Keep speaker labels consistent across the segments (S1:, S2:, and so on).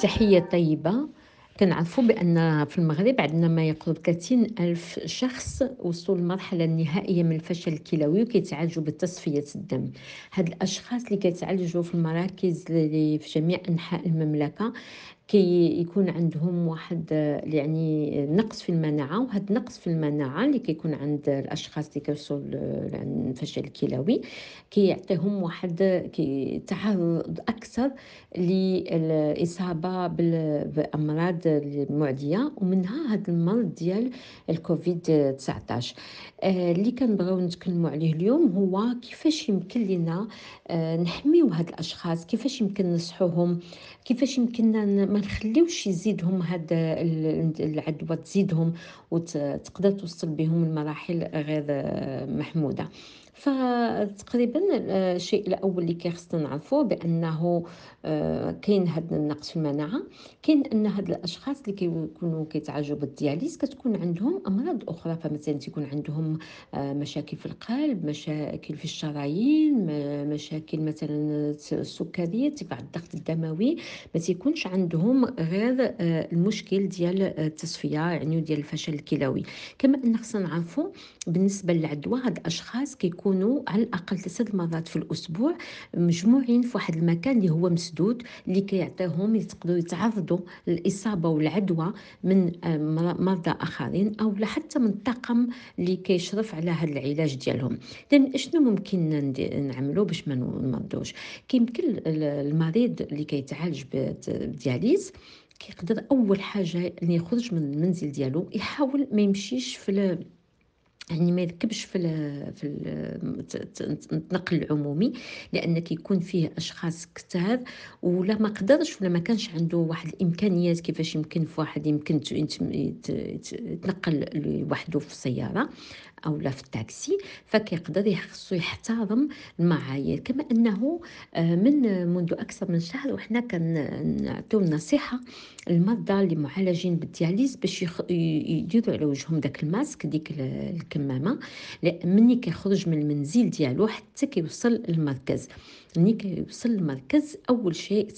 S1: تحية طيبة كنعرفوا بان في المغرب عندنا ما يقرب 30 الف شخص وصلوا للمرحله النهائيه من الفشل الكلوي وكيتعالجوا بتصفيه الدم هاد الاشخاص اللي كيتعالجوا في المراكز اللي في جميع انحاء المملكه كي يكون عندهم واحد يعني نقص في المناعه وهاد النقص في المناعه اللي كيكون عند الاشخاص اللي كيوصلوا للفشل الكلوي كيعطيهم واحد كي تعرض اكثر للاصابه بامراض المعديه ومنها هاد المرض ديال الكوفيد 19 آه، اللي كنبغيو نتكلموا عليه اليوم هو كيفاش يمكن لنا آه، نحميو هاد الاشخاص كيفاش يمكن نصحوهم كيفاش يمكننا ما نخليوش يزيدهم هاد العدوى تزيدهم وتقدر توصل بهم لمراحل غير محموده فتقريبا آه، الشيء الاول اللي كيخصنا نعرفوه بانه آه، كاين هذا النقص في المناعه كاين ان هاد الاشخاص اللي كيكونوا كيتعالجوا بالدياليز كتكون عندهم امراض اخرى فمثلا تيكون عندهم آه، مشاكل في القلب مشاكل في الشرايين مشاكل مثلا السكريه ارتفاع الضغط الدموي ما تيكونش عندهم غير المشكل ديال التصفيه يعني ديال الفشل الكلوي كما ان خصنا نعرفوا بالنسبه للعدوى هاد الاشخاص كيكون يكونوا على الاقل ثلاث مرات في الاسبوع مجموعين في واحد المكان اللي هو مسدود اللي كيعطيهم يتقدروا يتعرضوا للاصابه والعدوى من آه، مرضى اخرين او حتى من الطاقم اللي كيشرف على هذا العلاج ديالهم اذا شنو ممكن نعملوا باش ما نمرضوش كيمكن المريض اللي كيتعالج بالدياليز كيقدر اول حاجه اللي يخرج من المنزل ديالو يحاول ما يمشيش في يعني ما يركبش في ال في النقل العمومي لان كيكون فيه اشخاص كثار ولا ما قدرش ولا ما كانش عنده واحد الامكانيات كيفاش يمكن في واحد يمكن يتنقل لوحده في السياره او لا في التاكسي فكيقدر يخصو يحترم المعايير كما انه آه، من منذ اكثر من شهر وحنا كنعطيو نصيحه للمرضى اللي معالجين بالدياليز باش يديروا على وجههم داك الماسك ديك الكمامه مني كيخرج من المنزل ديالو حتى كيوصل للمركز مني كيوصل المركز اول شيء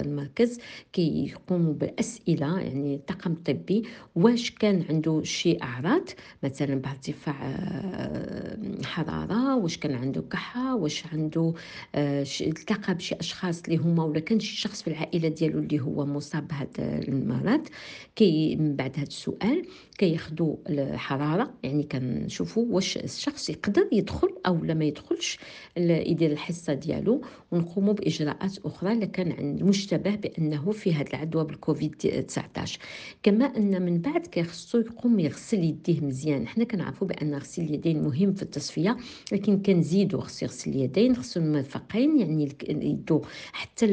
S1: المركز كيقوموا باسئله يعني الطاقم الطبي واش كان عنده شي اعراض مثلا بارتفاع آه، حراره واش كان عنده كحه واش عنده آه، التقى بشي اشخاص اللي هما ولا كان شي شخص في العائله ديالو اللي هو مصاب بهذا المرض كي من بعد هذا السؤال كياخذوا الحراره يعني كنشوفوا واش الشخص يقدر يدخل او لا ما يدخلش يدير الحصه ديالو ديالو ونقوموا باجراءات اخرى لكان كان عند مشتبه بانه في هاد العدوى بالكوفيد 19 كما ان من بعد كيخصو يقوم يغسل يديه مزيان حنا كنعرفوا بان غسيل اليدين مهم في التصفيه لكن كنزيدو خصو يغسل اليدين خصو المرفقين يعني يدو حتى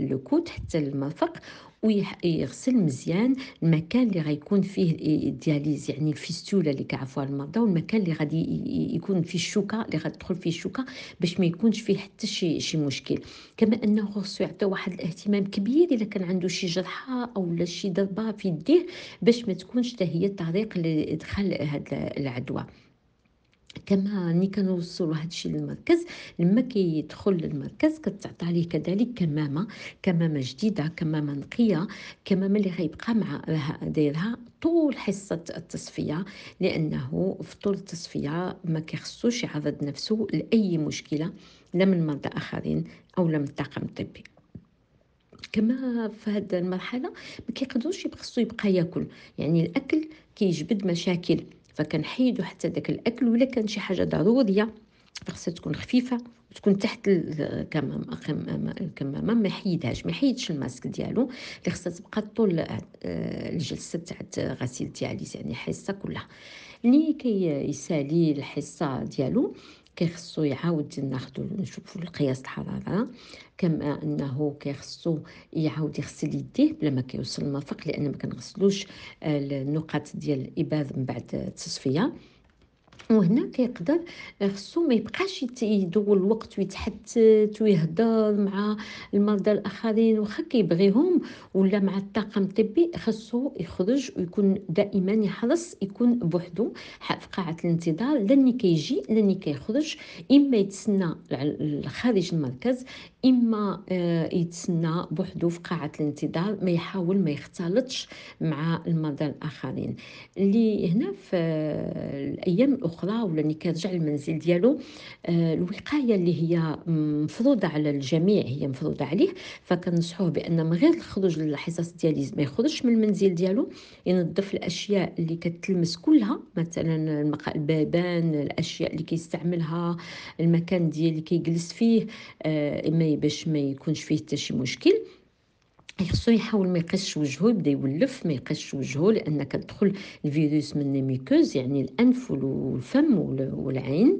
S1: لوكوت حتى المرفق ويغسل مزيان المكان اللي غيكون فيه الدياليز يعني الفيستولا اللي كيعرفوها المرضى والمكان اللي غادي يكون فيه الشوكه اللي غتدخل فيه الشوكه باش ما يكونش فيه حتى شي شي مشكل كما انه خصو يعطي واحد الاهتمام كبير الا كان عنده شي جرحه او شي ضربه في يديه باش ما تكونش حتى هي الطريق لادخال هاد العدوى كما ملي كنوصلوا هذا الشيء للمركز لما كيدخل للمركز كتعطى عليه كذلك كمامه كمامه جديده كمامه نقيه كمامه اللي غيبقى مع دايرها طول حصة التصفية لأنه في طول التصفية ما كيخصوش يعرض نفسه لأي مشكلة لا من مرضى آخرين أو لا من الطاقم الطبي كما في هذه المرحلة ما كيقدروش يبقى ياكل يعني الأكل كيجبد مشاكل فكنحيدو حتى داك الاكل ولا كان شي حاجه ضروريه خصها تكون خفيفه وتكون تحت الكمامه ما يحيدهاش ما يحيدش الماسك ديالو اللي خصها تبقى طول آه، الجلسه تاع غسيل ديالي يعني حصه كلها اللي كيسالي الحصه ديالو كيخصو يعاود ناخدو نشوفو القياس الحراره كما انه كيخصو يعاود يغسل يديه بلا ما كيوصل المرفق لان ما كنغسلوش آه، النقاط ديال الإبادة من بعد التصفيه وهنا كيقدر آه، خصو ما يبقاش يدور الوقت ويتحدث ويهضر مع المرضى الاخرين واخا كيبغيهم ولا مع الطاقم الطبي خصو يخرج ويكون دائما يحرص يكون بوحدو في قاعه الانتظار لاني كيجي لاني كيخرج اما يتسنى خارج المركز اما آه، يتسنى بوحدو في قاعه الانتظار ما يحاول ما يختلطش مع المرضى الاخرين اللي هنا في آه، الايام الاخرى ولا اللي كيرجع للمنزل ديالو آه، الوقايه اللي هي مفروضه على الجميع هي مفروضه عليه فكنصحوه بان من غير الخروج للحصص ديالي ما يخرجش من المنزل ديالو ينظف الاشياء اللي كتلمس كلها مثلا البيبان الاشياء اللي كيستعملها المكان ديال اللي كيجلس فيه ما باش ما يكونش فيه حتى شي مشكل خصو يحاول ما يقصش وجهه يبدا يولف ما يقصش وجهه لان كتدخل الفيروس من الميكوز يعني الانف والفم والعين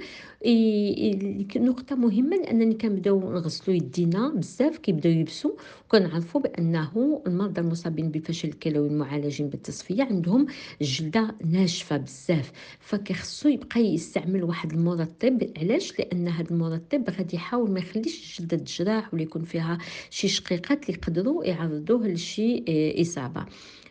S1: نقطة مهمة لأنني كنبداو نغسلو يدينا بزاف كيبداو يبسو وكنعرفو بأنه المرضى المصابين بالفشل الكلوي المعالجين بالتصفية عندهم الجلدة ناشفة بزاف فكيخصو يبقى يستعمل واحد المرطب علاش لأن هذا المرطب غادي يحاول ما يخليش الجلدة تجراح ولا يكون فيها شي شقيقات اللي يقدروا نعرضوه لشي آه، اصابه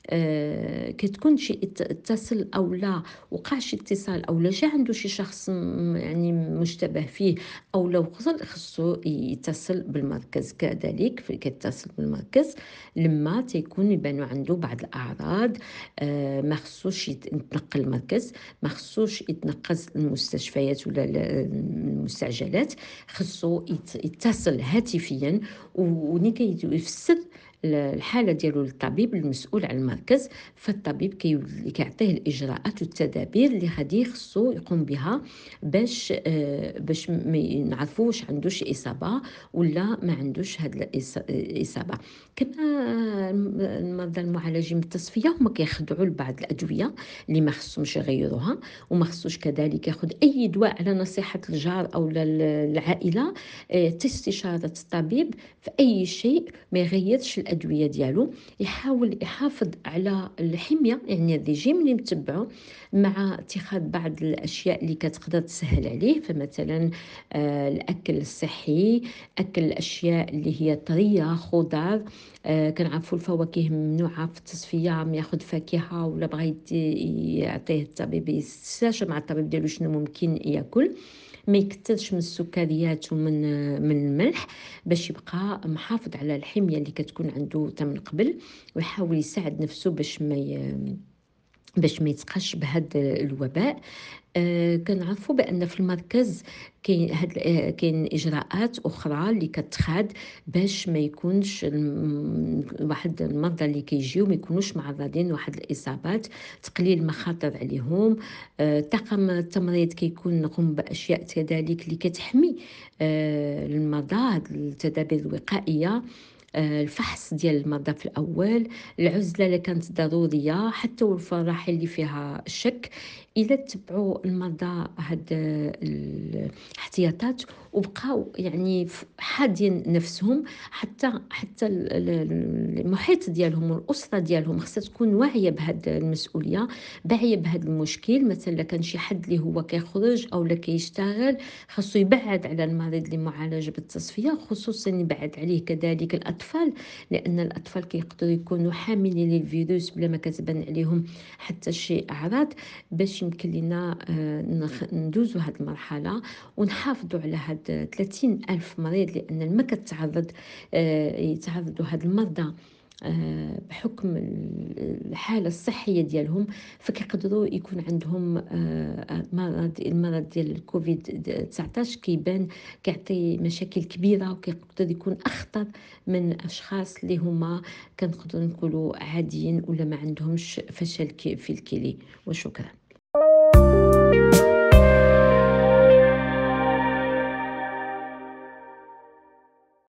S1: أه كتكون شي اتصل او لا وقع شي اتصال او لا شي عنده شي شخص يعني مشتبه فيه او لو خصو يتصل بالمركز كذلك كيتصل بالمركز لما تيكون يبانو عنده بعض الاعراض أه ما خصوش يتنقل المركز ما خصوش يتنقل المستشفيات ولا المستعجلات خصو يتصل هاتفيا وني كيفسر الحاله ديالو للطبيب المسؤول على المركز فالطبيب كيعطيه الاجراءات والتدابير اللي غادي خصو يقوم بها باش آه، باش ما نعرفوش عنده شي اصابه ولا ما عندوش هاد الاصابه كما المرضى المعالجين بالتصفيه هما كيخضعوا لبعض الادويه اللي ما خصهمش يغيروها وما خصوش كذلك ياخذ اي دواء على نصيحه الجار او العائله آه، تستشاره الطبيب في اي شيء ما يغيرش الادويه ديالو يحاول يحافظ على الحميه يعني الريجيم اللي متبعه مع اتخاذ بعض الاشياء اللي كتقدر تسهل عليه فمثلا آه، الاكل الصحي اكل الاشياء اللي هي طريه خضار آه كنعرفوا الفواكه ممنوعه في التصفيه ياخذ فاكهه ولا بغا يعطيه الطبيب يستشر مع الطبيب ديالو شنو ممكن ياكل ما يكثرش من السكريات ومن من الملح باش يبقى محافظ على الحميه اللي كتكون عنده من قبل ويحاول يساعد نفسه باش ما ي... باش ما يتقاش بهذا الوباء آه كنعرفوا بان في المركز كاين هاد آه، كاين اجراءات اخرى اللي كتخاد باش ما يكونش واحد المرضى اللي كيجيو ما يكونوش معرضين لواحد الاصابات تقليل مخاطر عليهم آه طاقم التمريض كيكون غم باشياء كذلك اللي كتحمي آه المرضى هاد التدابير الوقائيه آه، الفحص ديال المرضى في الاول العزله اللي كانت ضروريه حتى والمراحل اللي فيها الشك الا تبعوا المرضى هاد الاحتياطات وبقاو يعني حادين نفسهم حتى حتى المحيط ديالهم والاسره ديالهم خصها تكون واعيه بهاد المسؤوليه باعيه بهاد المشكل مثلا كان شي حد اللي هو كيخرج او لا كيشتغل خاصو يبعد على المريض اللي معالج بالتصفيه خصوصا يبعد عليه كذلك الاطفال الاطفال لان الاطفال كيقدروا يكونوا حاملين للفيروس بلا ما كتبان عليهم حتى شي اعراض باش يمكن لنا آه، ندوزوا هذه المرحله ونحافظوا على هاد 30 الف مريض لان ما كتعرض آه، يتعرضوا هاد المرضى آه، بحكم الحاله الصحيه ديالهم فكيقدروا يكون عندهم آه، آه، مرض المرض ديال الكوفيد 19 كيبان كيعطي مشاكل كبيره وكيقدر يكون اخطر من اشخاص اللي هما كنقدروا نقولوا عاديين ولا ما عندهمش فشل في الكلي وشكرا